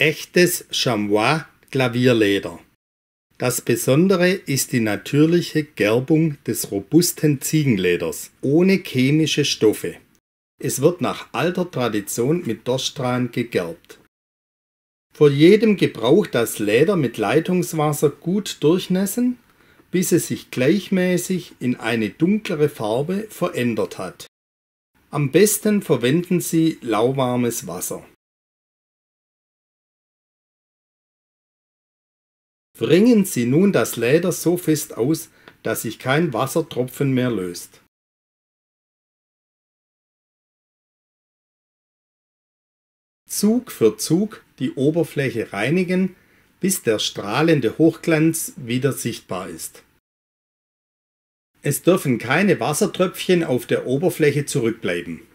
echtes Chamois Klavierleder. Das Besondere ist die natürliche Gerbung des robusten Ziegenleders ohne chemische Stoffe. Es wird nach alter Tradition mit Dorschstrahlen gegerbt. Vor jedem Gebrauch das Leder mit Leitungswasser gut durchnässen, bis es sich gleichmäßig in eine dunklere Farbe verändert hat. Am besten verwenden Sie lauwarmes Wasser. Wringen Sie nun das Leder so fest aus, dass sich kein Wassertropfen mehr löst. Zug für Zug die Oberfläche reinigen, bis der strahlende Hochglanz wieder sichtbar ist. Es dürfen keine Wassertröpfchen auf der Oberfläche zurückbleiben.